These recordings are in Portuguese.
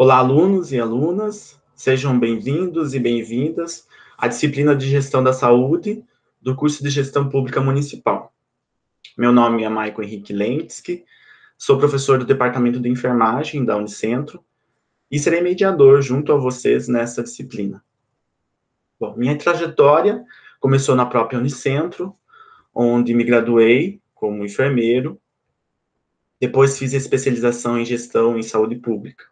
Olá, alunos e alunas, sejam bem-vindos e bem-vindas à disciplina de Gestão da Saúde do curso de Gestão Pública Municipal. Meu nome é Maico Henrique Lentsky, sou professor do Departamento de Enfermagem da Unicentro e serei mediador junto a vocês nessa disciplina. Bom, minha trajetória começou na própria Unicentro, onde me graduei como enfermeiro, depois fiz especialização em gestão em saúde pública.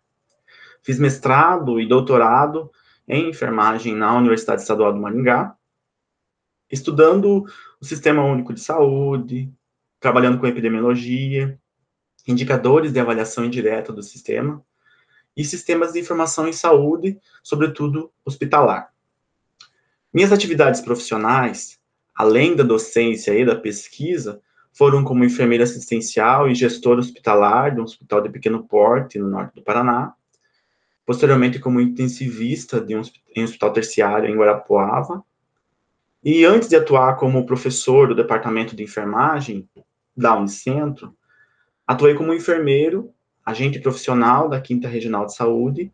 Fiz mestrado e doutorado em enfermagem na Universidade Estadual do Maringá, estudando o Sistema Único de Saúde, trabalhando com epidemiologia, indicadores de avaliação indireta do sistema e sistemas de informação em saúde, sobretudo hospitalar. Minhas atividades profissionais, além da docência e da pesquisa, foram como enfermeira assistencial e gestora hospitalar de um hospital de pequeno porte no norte do Paraná, posteriormente como intensivista de um, em hospital terciário em Guarapuava, e antes de atuar como professor do departamento de enfermagem da Unicentro, atuei como enfermeiro, agente profissional da Quinta Regional de Saúde,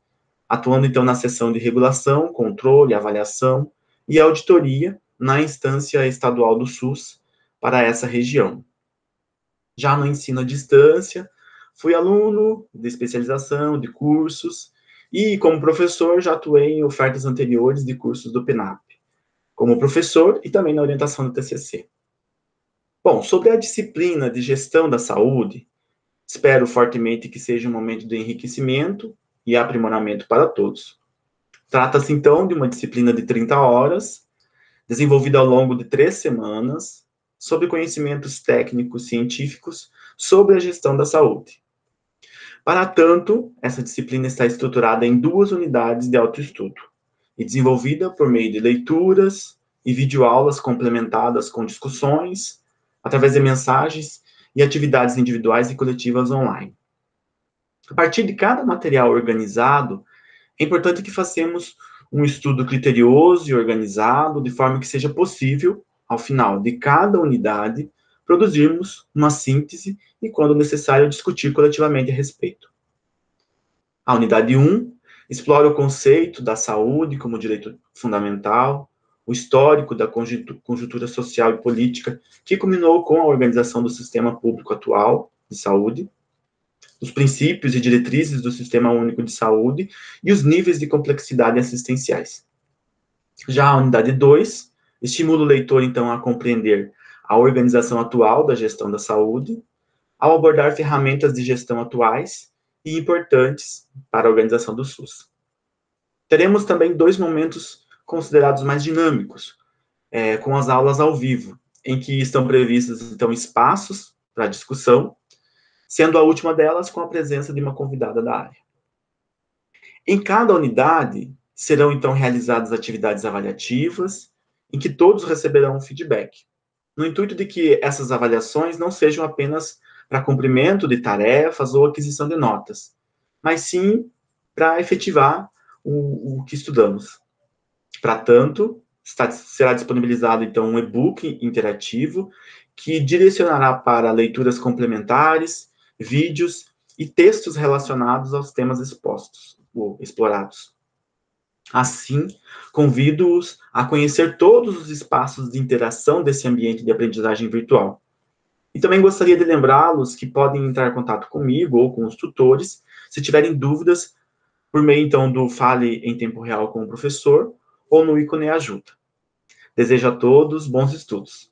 atuando então na seção de regulação, controle, avaliação e auditoria na instância estadual do SUS para essa região. Já no ensino à distância, fui aluno de especialização, de cursos, e como professor, já atuei em ofertas anteriores de cursos do PNAP, como professor e também na orientação do TCC. Bom, sobre a disciplina de gestão da saúde, espero fortemente que seja um momento de enriquecimento e aprimoramento para todos. Trata-se então de uma disciplina de 30 horas, desenvolvida ao longo de três semanas, sobre conhecimentos técnicos científicos sobre a gestão da saúde. Para tanto, essa disciplina está estruturada em duas unidades de autoestudo e desenvolvida por meio de leituras e videoaulas complementadas com discussões, através de mensagens e atividades individuais e coletivas online. A partir de cada material organizado, é importante que façamos um estudo criterioso e organizado, de forma que seja possível, ao final de cada unidade, produzirmos uma síntese e, quando necessário, discutir coletivamente a respeito. A unidade 1 explora o conceito da saúde como direito fundamental, o histórico da conjuntura social e política que culminou com a organização do sistema público atual de saúde, os princípios e diretrizes do Sistema Único de Saúde e os níveis de complexidade assistenciais. Já a unidade 2 estimula o leitor, então, a compreender à organização atual da gestão da saúde, ao abordar ferramentas de gestão atuais e importantes para a organização do SUS. Teremos também dois momentos considerados mais dinâmicos, é, com as aulas ao vivo, em que estão previstos, então, espaços para discussão, sendo a última delas com a presença de uma convidada da área. Em cada unidade, serão, então, realizadas atividades avaliativas, em que todos receberão feedback no intuito de que essas avaliações não sejam apenas para cumprimento de tarefas ou aquisição de notas, mas sim para efetivar o, o, que estudamos. Para tanto, está, será disponibilizado então um e-book interativo que direcionará para leituras complementares, vídeos e textos relacionados aos temas expostos ou explorados. Assim, convido-os a conhecer todos os espaços de interação desse ambiente de aprendizagem virtual. E também gostaria de lembrá-los que podem entrar em contato comigo ou com os tutores se tiverem dúvidas por meio então do Fale em Tempo Real com o Professor ou no ícone Ajuda. Desejo a todos bons estudos.